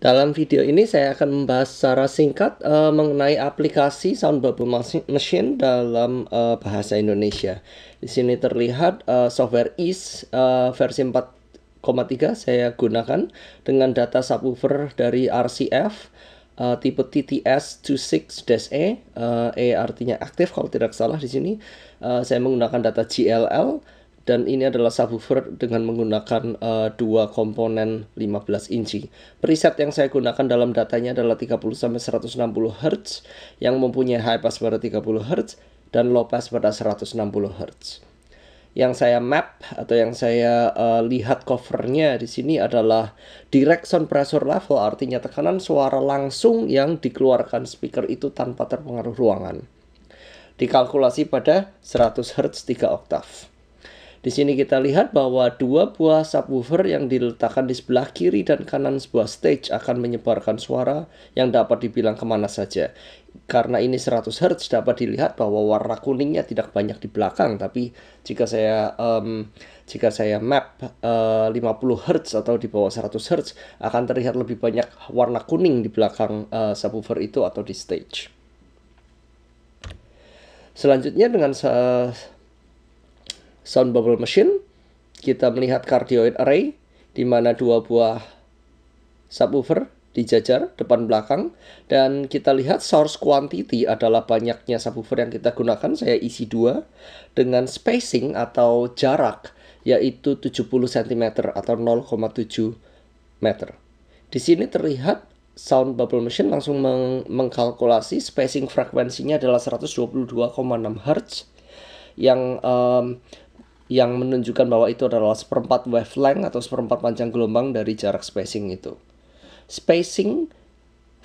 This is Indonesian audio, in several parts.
Dalam video ini saya akan membahas secara singkat uh, mengenai aplikasi Sound Bubble Machine dalam uh, bahasa Indonesia. Di sini terlihat uh, software IS e uh, versi 4,3 saya gunakan dengan data subwoofer dari RCF uh, tipe TTS26-A. Uh, A artinya aktif kalau tidak salah di sini. Uh, saya menggunakan data GLL dan ini adalah subwoofer dengan menggunakan uh, dua komponen 15 inci. Preset yang saya gunakan dalam datanya adalah 30 sampai 160 Hz yang mempunyai high pass pada 30 Hz dan low pass pada 160 Hz. Yang saya map atau yang saya uh, lihat covernya di sini adalah direct sound pressure level artinya tekanan suara langsung yang dikeluarkan speaker itu tanpa terpengaruh ruangan. Dikalkulasi pada 100 Hz 3 oktav. Di sini kita lihat bahwa dua buah subwoofer yang diletakkan di sebelah kiri dan kanan sebuah stage akan menyebarkan suara yang dapat dibilang kemana saja. Karena ini 100 Hz dapat dilihat bahwa warna kuningnya tidak banyak di belakang, tapi jika saya um, jika saya map uh, 50 Hz atau di bawah 100 Hz akan terlihat lebih banyak warna kuning di belakang uh, subwoofer itu atau di stage. Selanjutnya dengan sound bubble machine, kita melihat cardioid array, di mana dua buah subwoofer dijajar depan belakang dan kita lihat source quantity adalah banyaknya subwoofer yang kita gunakan saya isi dua dengan spacing atau jarak yaitu 70 cm atau 0,7 meter. Di sini terlihat sound bubble machine langsung meng mengkalkulasi spacing frekuensinya adalah 122,6 Hz yang um, yang menunjukkan bahwa itu adalah seperempat wavelength atau seperempat panjang gelombang dari jarak spacing itu. Spacing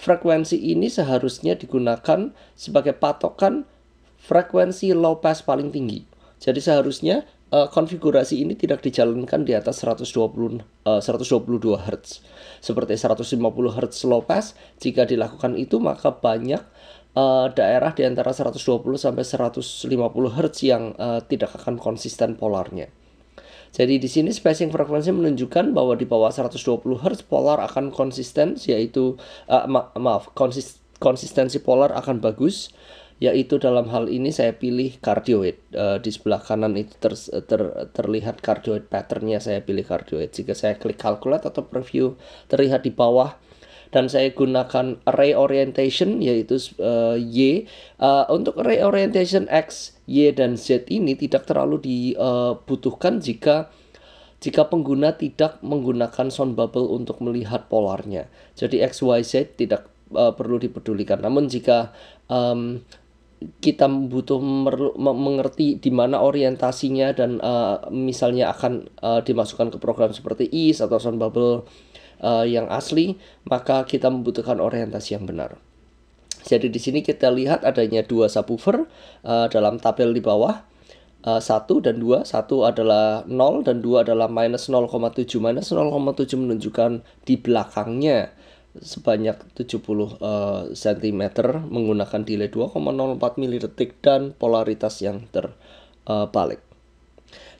frekuensi ini seharusnya digunakan sebagai patokan frekuensi low pass paling tinggi. Jadi seharusnya uh, konfigurasi ini tidak dijalankan di atas 120 uh, 122 Hz. Seperti 150 Hz low pass, jika dilakukan itu maka banyak uh, daerah di antara 120 sampai 150 Hz yang uh, tidak akan konsisten polarnya. Jadi di sini spacing frekuensi menunjukkan bahwa di bawah 120 Hz polar akan konsisten yaitu uh, ma maaf konsist konsistensi polar akan bagus yaitu dalam hal ini saya pilih cardioid uh, di sebelah kanan itu ter, ter, terlihat cardioid patternnya saya pilih cardioid jika saya klik calculate atau preview terlihat di bawah dan saya gunakan array orientation yaitu uh, y uh, untuk array orientation x y dan z ini tidak terlalu dibutuhkan eh, jika jika pengguna tidak menggunakan sound bubble untuk melihat polarnya. Jadi x y z tidak uh, perlu dipedulikan. Namun jika um, kita butuh mengerti di mana orientasinya dan uh, misalnya akan uh, dimasukkan ke program seperti is e atau sound bubble uh, yang asli, maka kita membutuhkan orientasi yang benar. Jadi di sini kita lihat adanya dua subwoofer uh, dalam tabel di bawah. Uh, eh, 1 dan 2, 1 adalah 0 dan 2 adalah minus 0,7 minus 0,7 menunjukkan di belakangnya sebanyak 70 uh, cm menggunakan delay 2,04 mili detik dan polaritas yang terbalik. Uh,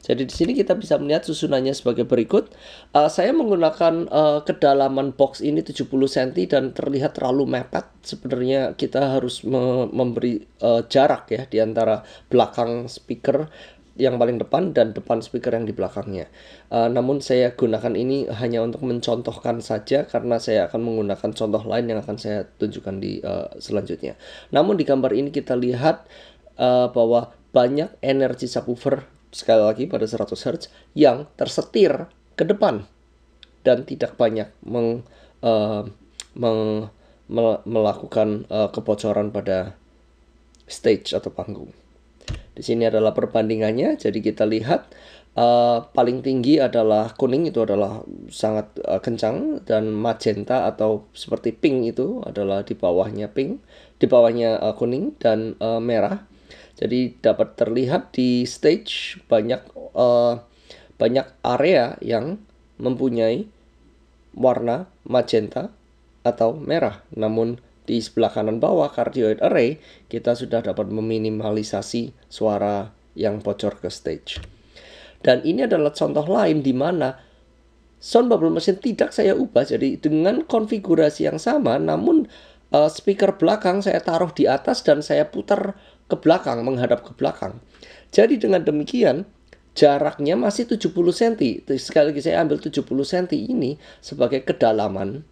jadi di sini kita bisa melihat susunannya sebagai berikut. Uh, saya menggunakan uh, kedalaman box ini 70 cm dan terlihat terlalu mepet. Sebenarnya kita harus me memberi uh, jarak ya di antara belakang speaker yang paling depan dan depan speaker yang di belakangnya. Uh, namun saya gunakan ini hanya untuk mencontohkan saja karena saya akan menggunakan contoh lain yang akan saya tunjukkan di uh, selanjutnya. Namun di gambar ini kita lihat uh, bahwa banyak energi subwoofer sekali lagi pada 100 Hz yang tersetir ke depan dan tidak banyak meng, uh, meng, melakukan uh, kebocoran pada stage atau panggung. Di sini adalah perbandingannya. Jadi kita lihat uh, paling tinggi adalah kuning itu adalah sangat uh, kencang dan magenta atau seperti pink itu adalah di bawahnya pink, di bawahnya uh, kuning dan uh, merah jadi dapat terlihat di stage banyak uh, banyak area yang mempunyai warna magenta atau merah. Namun di sebelah kanan bawah cardioid array kita sudah dapat meminimalisasi suara yang bocor ke stage. Dan ini adalah contoh lain di mana sound bubble mesin tidak saya ubah jadi dengan konfigurasi yang sama namun uh, speaker belakang saya taruh di atas dan saya putar ke belakang, menghadap ke belakang. Jadi dengan demikian jaraknya masih 70 cm. Sekali lagi saya ambil 70 cm ini sebagai kedalaman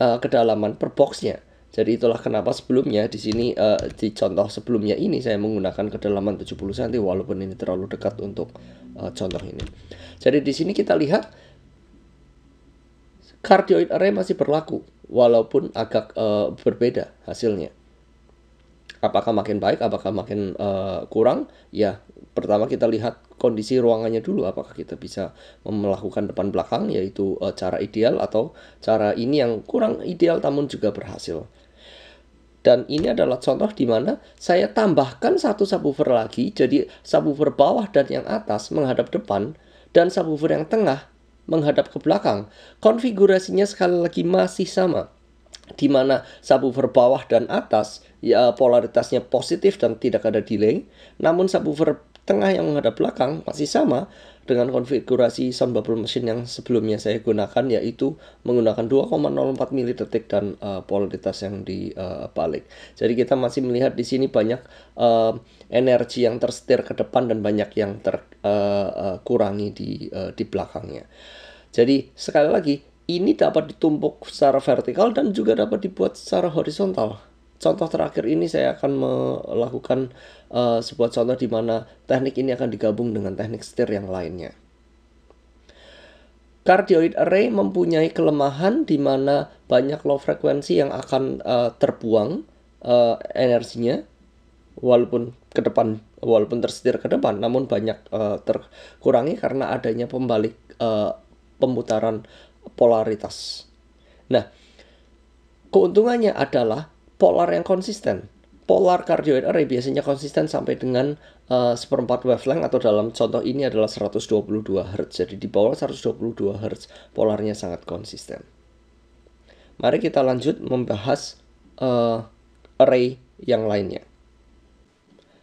uh, kedalaman per boxnya. Jadi itulah kenapa sebelumnya di sini uh, di contoh sebelumnya ini saya menggunakan kedalaman 70 cm walaupun ini terlalu dekat untuk uh, contoh ini. Jadi di sini kita lihat cardioid array masih berlaku walaupun agak uh, berbeda hasilnya apakah makin baik apakah makin uh, kurang ya pertama kita lihat kondisi ruangannya dulu apakah kita bisa melakukan depan belakang yaitu uh, cara ideal atau cara ini yang kurang ideal namun juga berhasil dan ini adalah contoh di mana saya tambahkan satu subwoofer lagi jadi subwoofer bawah dan yang atas menghadap depan dan subwoofer yang tengah menghadap ke belakang konfigurasinya sekali lagi masih sama di mana subwoofer bawah dan atas ya polaritasnya positif dan tidak ada delay. Namun subwoofer tengah yang menghadap belakang masih sama dengan konfigurasi sound bubble machine yang sebelumnya saya gunakan yaitu menggunakan 2,04 mili detik dan uh, polaritas yang di Uh, Jadi kita masih melihat di sini banyak uh, energi yang tersetir ke depan dan banyak yang terkurangi uh, uh, di uh, di belakangnya. Jadi sekali lagi ini dapat ditumpuk secara vertikal dan juga dapat dibuat secara horizontal. Contoh terakhir ini saya akan melakukan uh, sebuah contoh di mana teknik ini akan digabung dengan teknik setir yang lainnya. Cardioid array mempunyai kelemahan di mana banyak low frekuensi yang akan uh, terbuang uh, energinya walaupun ke depan walaupun tersetir ke depan namun banyak uh, terkurangi karena adanya pembalik uh, pemutaran polaritas. Nah, keuntungannya adalah polar yang konsisten. Polar cardioid array biasanya konsisten sampai dengan uh, seperempat wavelength atau dalam contoh ini adalah 122 Hz. Jadi di bawah 122 Hz polarnya sangat konsisten. Mari kita lanjut membahas uh, array yang lainnya.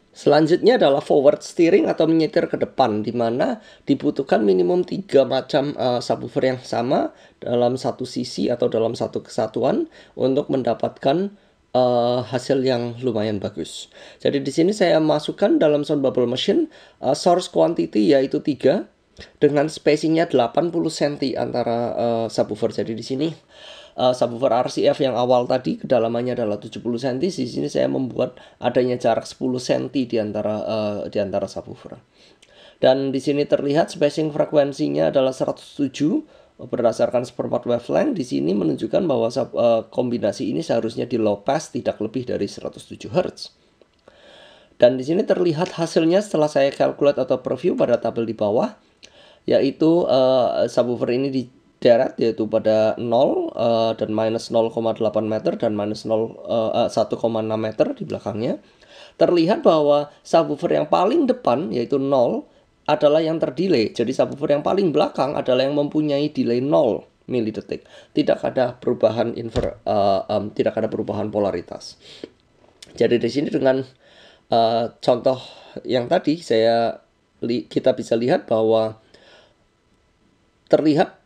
Selanjutnya adalah forward steering atau menyetir ke depan di mana dibutuhkan minimum tiga macam uh, subwoofer yang sama dalam satu sisi atau dalam satu kesatuan untuk mendapatkan uh, hasil yang lumayan bagus. Jadi di sini saya masukkan dalam sound bubble machine uh, source quantity yaitu tiga dengan spacingnya 80 cm antara uh, subwoofer. Jadi di sini uh, subwoofer RCF yang awal tadi kedalamannya adalah 70 cm. Di sini saya membuat adanya jarak 10 cm di antara uh, di antara subwoofer. Dan di sini terlihat spacing frekuensinya adalah 107 eh, berdasarkan seperempat wavelength di sini menunjukkan bahwa kombinasi ini seharusnya di low pass tidak lebih dari 107 Hz. Dan di sini terlihat hasilnya setelah saya calculate atau preview pada tabel di bawah, yaitu uh, subwoofer ini di, darat yaitu pada 0 uh, eh, dan minus 0,8 meter dan minus 0 uh, 1,6 meter di belakangnya terlihat bahwa subwoofer yang paling depan yaitu 0 adalah yang terdelay. Jadi subwoofer yang paling belakang adalah yang mempunyai delay 0 milidetik. Tidak ada perubahan infer, uh, um, tidak ada perubahan polaritas. Jadi di sini dengan uh, contoh yang tadi saya kita bisa lihat bahwa terlihat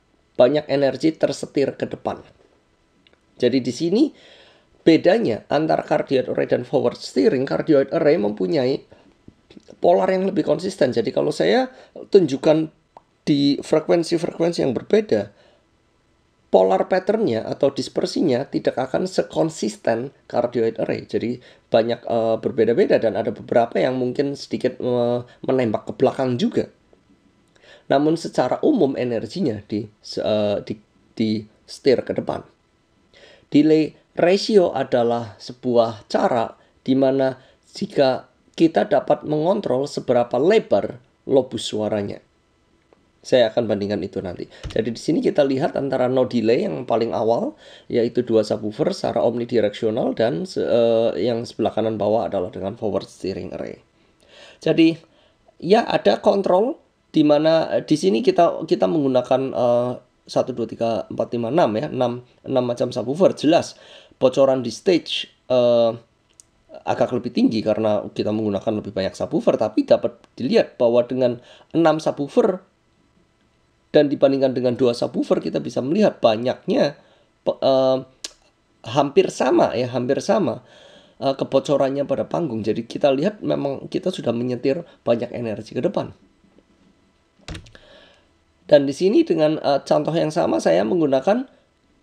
banyak energi tersetir ke depan. Jadi di sini bedanya antara cardioid array dan forward steering, cardioid array mempunyai polar yang lebih konsisten. Jadi kalau saya tunjukkan di frekuensi-frekuensi yang berbeda, polar patternnya atau dispersinya tidak akan sekonsisten cardioid array. Jadi banyak uh, berbeda-beda dan ada beberapa yang mungkin sedikit uh, menembak ke belakang juga. Namun secara umum energinya di, uh, di, di setir ke depan. Delay ratio adalah sebuah cara di mana jika kita dapat mengontrol seberapa lebar lobus suaranya. Saya akan bandingkan itu nanti. Jadi di sini kita lihat antara no delay yang paling awal yaitu dua subwoofer secara omnidireksional dan uh, yang sebelah kanan bawah adalah dengan forward steering array. Jadi ya ada kontrol di mana eh, di sini kita kita menggunakan eh, satu dua tiga empat lima enam ya enam enam macam subwoofer jelas bocoran di stage uh, agak lebih tinggi karena kita menggunakan lebih banyak subwoofer tapi dapat dilihat bahwa dengan enam subwoofer dan dibandingkan dengan dua subwoofer kita bisa melihat banyaknya uh, hampir sama ya hampir sama uh, kebocorannya pada panggung jadi kita lihat memang kita sudah menyetir banyak energi ke depan dan di sini dengan uh, contoh yang sama saya menggunakan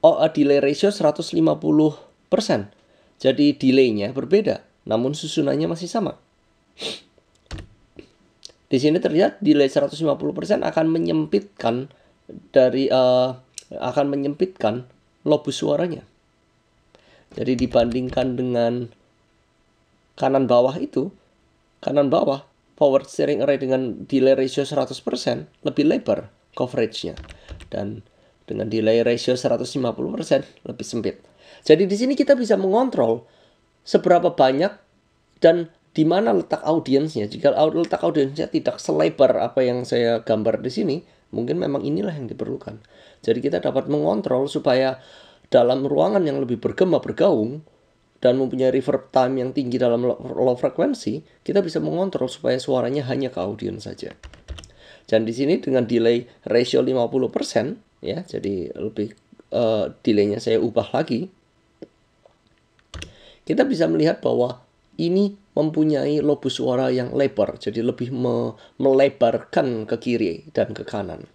oh, eh, delay ratio 150%. Jadi delaynya berbeda, namun susunannya masih sama. Di sini terlihat delay 150% akan menyempitkan dari uh, akan menyempitkan lobus suaranya. Jadi dibandingkan dengan kanan bawah itu, kanan bawah power steering array dengan delay ratio 100% lebih lebar coveragenya dan dengan delay ratio 150% lebih sempit. Jadi di sini kita bisa mengontrol seberapa banyak dan di mana letak audiensnya. Jika letak audiensnya tidak selebar apa yang saya gambar di sini, mungkin memang inilah yang diperlukan. Jadi kita dapat mengontrol supaya dalam ruangan yang lebih bergema bergaung dan mempunyai reverb time yang tinggi dalam low frequency, kita bisa mengontrol supaya suaranya hanya ke audiens saja. Dan di sini dengan delay ratio 50% ya, jadi lebih uh, delaynya saya ubah lagi. Kita bisa melihat bahwa ini mempunyai lobus suara yang lebar, jadi lebih me melebarkan ke kiri dan ke kanan.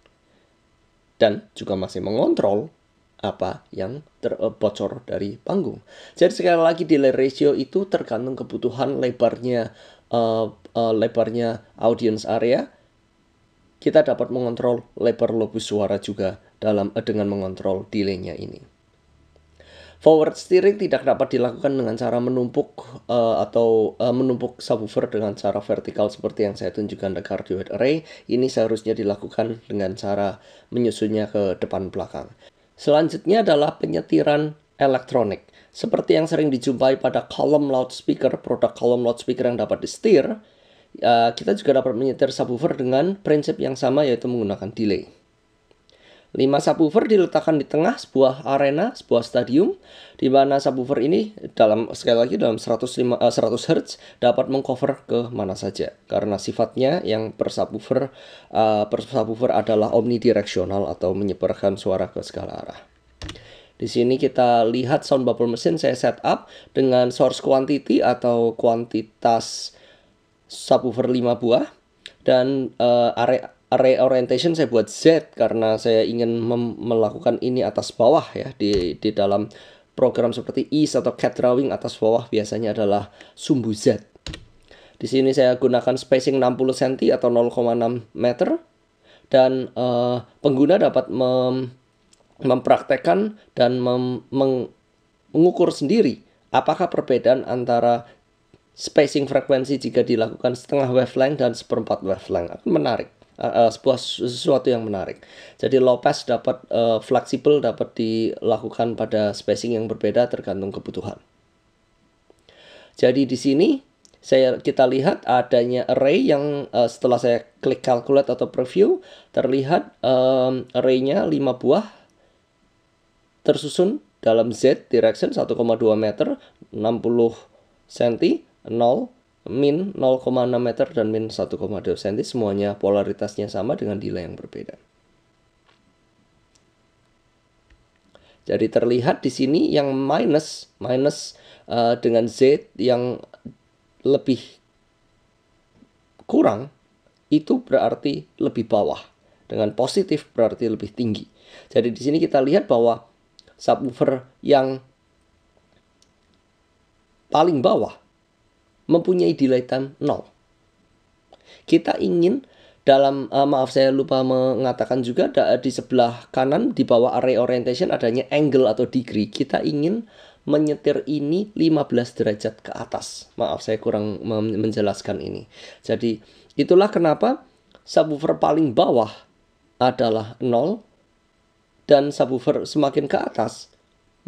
Dan juga masih mengontrol apa yang terbocor eh, dari panggung. Jadi sekali lagi delay ratio itu tergantung kebutuhan lebarnya uh, uh, lebarnya audience area kita dapat mengontrol lebar lobus suara juga dalam eh, dengan mengontrol delay-nya ini. Forward steering tidak dapat dilakukan dengan cara menumpuk uh, atau uh, menumpuk subwoofer dengan cara vertikal seperti yang saya tunjukkan the cardioid array. Ini seharusnya dilakukan dengan cara menyusunnya ke depan belakang. Selanjutnya adalah penyetiran elektronik. Seperti yang sering dijumpai pada kolom loudspeaker, produk kolom loudspeaker yang dapat disetir, Eh, kita juga dapat menyetir subwoofer dengan prinsip yang sama yaitu menggunakan delay. 5 subwoofer diletakkan di tengah sebuah arena, sebuah stadium, di mana subwoofer ini dalam sekali lagi dalam 105, 100 Hz dapat mengcover ke mana saja karena sifatnya yang per subwoofer eh, per subwoofer adalah omnidireksional atau menyebarkan suara ke segala arah. Di sini kita lihat sound bubble mesin saya setup dengan source quantity atau kuantitas subwoofer 5 buah dan uh, eh, area array orientation saya buat Z karena saya ingin melakukan ini atas bawah ya di di dalam program seperti is e atau cat drawing atas bawah biasanya adalah sumbu Z. Di sini saya gunakan spacing 60 cm atau 0,6 meter dan uh, pengguna dapat mem mempraktekkan dan mem mengukur sendiri apakah perbedaan antara spacing frekuensi jika dilakukan setengah wavelength dan seperempat wavelength akan menarik uh, uh, sebuah sesuatu yang menarik. Jadi low pass dapat uh, fleksibel dapat dilakukan pada spacing yang berbeda tergantung kebutuhan. Jadi di sini saya kita lihat adanya array yang uh, setelah saya klik calculate atau preview terlihat um, arraynya 5 buah tersusun dalam Z direction 1,2 meter 60 cm 0, min 0,6 meter dan min 1,2 cm semuanya polaritasnya sama dengan nilai yang berbeda. Jadi terlihat di sini yang minus minus uh, dengan z yang lebih kurang itu berarti lebih bawah. Dengan positif berarti lebih tinggi. Jadi di sini kita lihat bahwa subwoofer yang paling bawah mempunyai delay time 0. Kita ingin dalam uh, maaf saya lupa mengatakan juga di sebelah kanan di bawah array orientation adanya angle atau degree. Kita ingin menyetir ini 15 derajat ke atas. Maaf saya kurang menjelaskan ini. Jadi itulah kenapa subwoofer paling bawah adalah 0 dan subwoofer semakin ke atas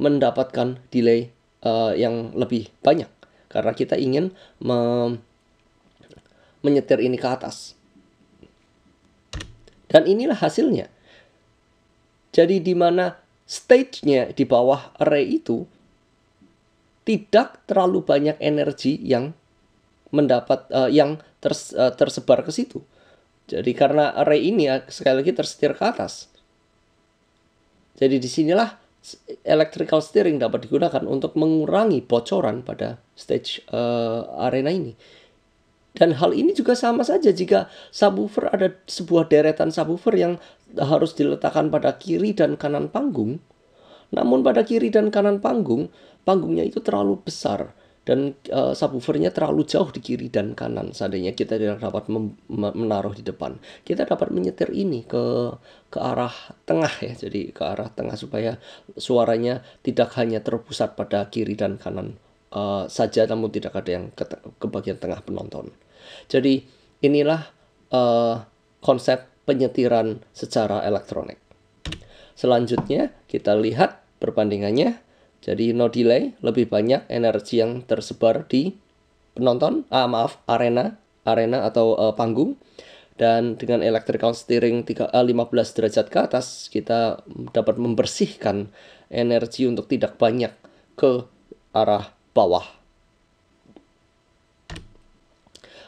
mendapatkan delay uh, yang lebih banyak karena kita ingin me menyetir ini ke atas. Dan inilah hasilnya. Jadi di mana stage-nya di bawah array itu tidak terlalu banyak energi yang mendapat uh, yang ters, uh, tersebar ke situ. Jadi karena array ini eh, sekali lagi tersetir ke atas. Jadi disinilah electrical steering dapat digunakan untuk mengurangi bocoran pada stage uh, arena ini. Dan hal ini juga sama saja jika subwoofer ada sebuah deretan subwoofer yang harus diletakkan pada kiri dan kanan panggung. Namun pada kiri dan kanan panggung, panggungnya itu terlalu besar dan uh, subwoofernya terlalu jauh di kiri dan kanan. Seandainya kita tidak dapat menaruh di depan, kita dapat menyetir ini ke ke arah tengah ya. Jadi ke arah tengah supaya suaranya tidak hanya terpusat pada kiri dan kanan uh, saja, namun tidak ada yang ke, ke bagian tengah penonton. Jadi inilah uh, konsep penyetiran secara elektronik. Selanjutnya kita lihat perbandingannya jadi no delay, lebih banyak energi yang tersebar di penonton, ah maaf, arena, arena atau uh, panggung. Dan dengan electrical steering 3, uh, 15 derajat ke atas, kita dapat membersihkan energi untuk tidak banyak ke arah bawah.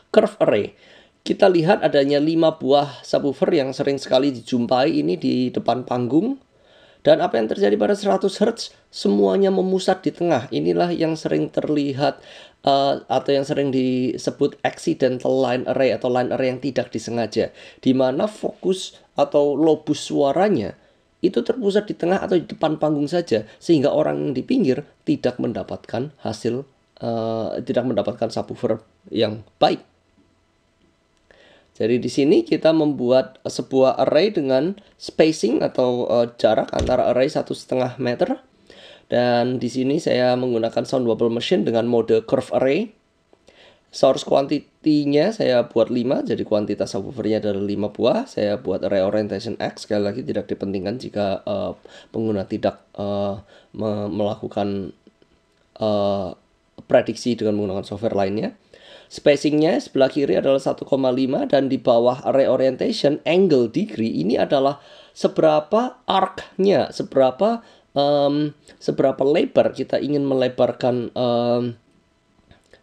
Curve array kita lihat adanya 5 buah subwoofer yang sering sekali dijumpai ini di depan panggung dan apa yang terjadi pada 100 Hz semuanya memusat di tengah. Inilah yang sering terlihat uh, atau yang sering disebut accidental line array atau line array yang tidak disengaja. Di mana fokus atau lobus suaranya itu terpusat di tengah atau di depan panggung saja sehingga orang yang di pinggir tidak mendapatkan hasil uh, tidak mendapatkan subwoofer yang baik. Jadi di sini kita membuat eh, sebuah array dengan spacing atau uh, jarak antara array satu setengah meter. Dan di sini saya menggunakan sound bubble machine dengan mode curve array. Source quantity-nya saya buat 5, jadi kuantitas subwoofer-nya adalah 5 buah. Saya buat array orientation X, sekali lagi tidak dipentingkan jika uh, pengguna tidak uh, me melakukan uh, prediksi dengan menggunakan software lainnya. Spacingnya sebelah kiri adalah 1,5 dan di bawah reorientation angle degree ini adalah seberapa arc-nya, seberapa um, seberapa lebar kita ingin melebarkan um,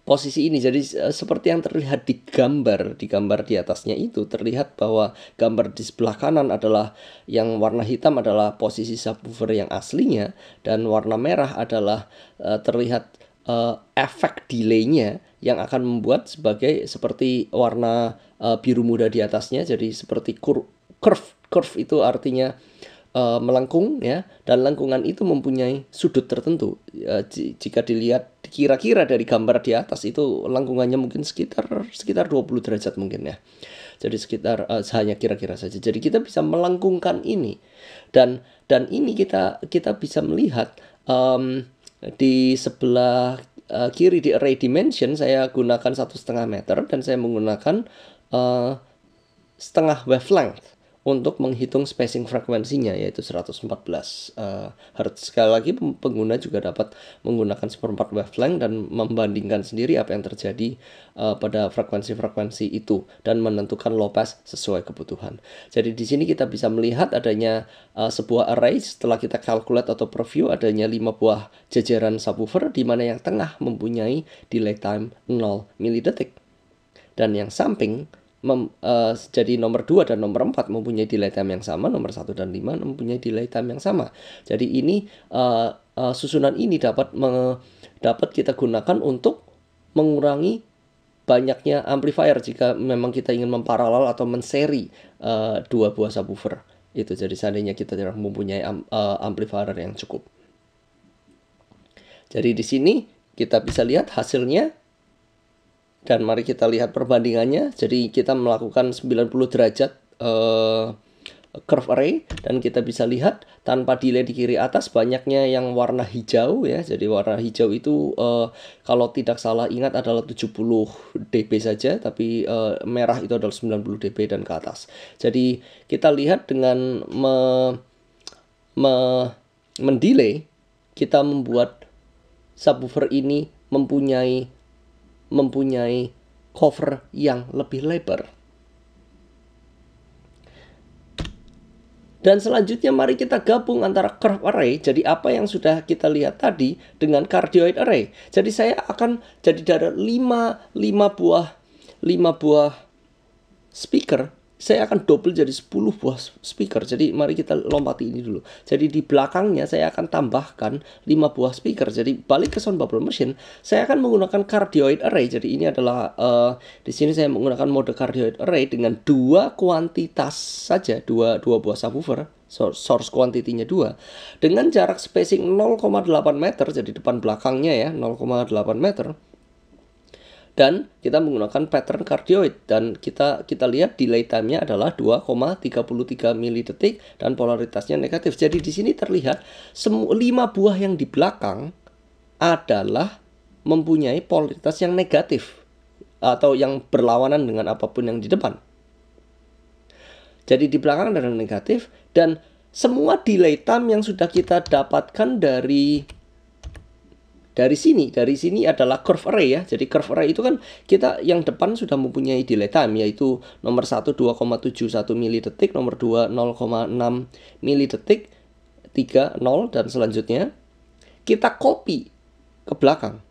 posisi ini. Jadi seperti yang terlihat di gambar, di gambar di atasnya itu terlihat bahwa gambar di sebelah kanan adalah yang warna hitam adalah posisi subwoofer yang aslinya dan warna merah adalah uh, terlihat uh, efek delaynya yang akan membuat sebagai seperti warna uh, biru muda di atasnya jadi seperti kur curve curve itu artinya uh, melengkung ya dan lengkungan itu mempunyai sudut tertentu uh, jika dilihat kira-kira dari gambar di atas itu lengkungannya mungkin sekitar sekitar 20 derajat mungkin ya jadi sekitar uh, hanya kira-kira saja jadi kita bisa melengkungkan ini dan dan ini kita kita bisa melihat um, di sebelah uh, kiri di array dimension saya gunakan satu setengah meter dan saya menggunakan uh, setengah wavelength untuk menghitung spacing frekuensinya yaitu 114 uh, Hz. Sekali lagi pengguna juga dapat menggunakan seperempat wavelength dan membandingkan sendiri apa yang terjadi uh, pada frekuensi-frekuensi itu dan menentukan low pass sesuai kebutuhan. Jadi di sini kita bisa melihat adanya uh, sebuah array setelah kita calculate atau preview adanya 5 buah jajaran subwoofer di mana yang tengah mempunyai delay time 0 milidetik dan yang samping mem, uh, jadi nomor 2 dan nomor 4 mempunyai delay time yang sama, nomor 1 dan 5 mempunyai delay time yang sama. Jadi ini uh, uh, susunan ini dapat me, dapat kita gunakan untuk mengurangi banyaknya amplifier jika memang kita ingin memparalel atau menseri uh, dua buah subwoofer. Itu jadi seandainya kita tidak mempunyai um, uh, amplifier yang cukup. Jadi di sini kita bisa lihat hasilnya dan mari kita lihat perbandingannya. Jadi kita melakukan 90 derajat uh, curve array dan kita bisa lihat tanpa delay di kiri atas banyaknya yang warna hijau ya. Jadi warna hijau itu uh, kalau tidak salah ingat adalah 70 dB saja tapi uh, merah itu adalah 90 dB dan ke atas. Jadi kita lihat dengan me, me mendelay kita membuat subwoofer ini mempunyai mempunyai cover yang lebih lebar. Dan selanjutnya mari kita gabung antara curve array, jadi apa yang sudah kita lihat tadi, dengan cardioid array. Jadi saya akan jadi dari 5, 5 buah 5 buah speaker saya akan double jadi 10 buah speaker. Jadi mari kita lompati ini dulu. Jadi di belakangnya saya akan tambahkan 5 buah speaker. Jadi balik ke sound bubble machine, saya akan menggunakan cardioid array. Jadi ini adalah uh, di sini saya menggunakan mode cardioid array dengan dua kuantitas saja, dua dua buah subwoofer source quantity-nya 2 dengan jarak spacing 0,8 meter jadi depan belakangnya ya 0,8 meter dan kita menggunakan pattern cardioid dan kita kita lihat delay time-nya adalah 2,33 mili detik dan polaritasnya negatif. Jadi di sini terlihat 5 buah yang di belakang adalah mempunyai polaritas yang negatif atau yang berlawanan dengan apapun yang di depan. Jadi di belakang adalah negatif dan semua delay time yang sudah kita dapatkan dari dari sini, dari sini adalah curve array ya. Jadi curve array itu kan kita yang depan sudah mempunyai delay time yaitu nomor 1 2,71 mili detik, nomor 2 0,6 mili detik, 3 0 dan selanjutnya kita copy ke belakang.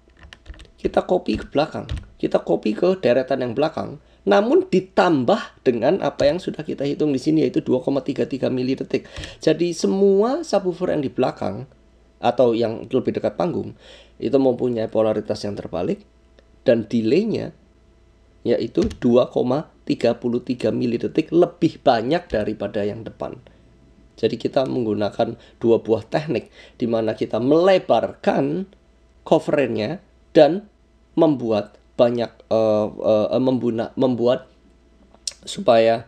Kita copy ke belakang. Kita copy ke deretan yang belakang. Namun ditambah dengan apa yang sudah kita hitung di sini yaitu 2,33 mili detik. Jadi semua subwoofer yang di belakang atau yang lebih dekat panggung itu mempunyai polaritas yang terbalik dan delaynya yaitu 2,33 milidetik lebih banyak daripada yang depan. Jadi kita menggunakan dua buah teknik di mana kita melebarkan covernya dan membuat banyak uh, uh, membuna, membuat supaya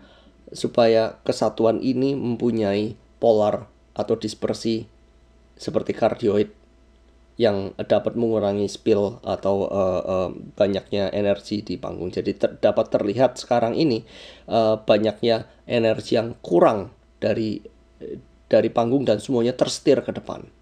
supaya kesatuan ini mempunyai polar atau dispersi seperti kardioid yang dapat mengurangi spill atau uh, uh, banyaknya energi di panggung. Jadi ter dapat terlihat sekarang ini uh, banyaknya energi yang kurang dari dari panggung dan semuanya terstir ke depan.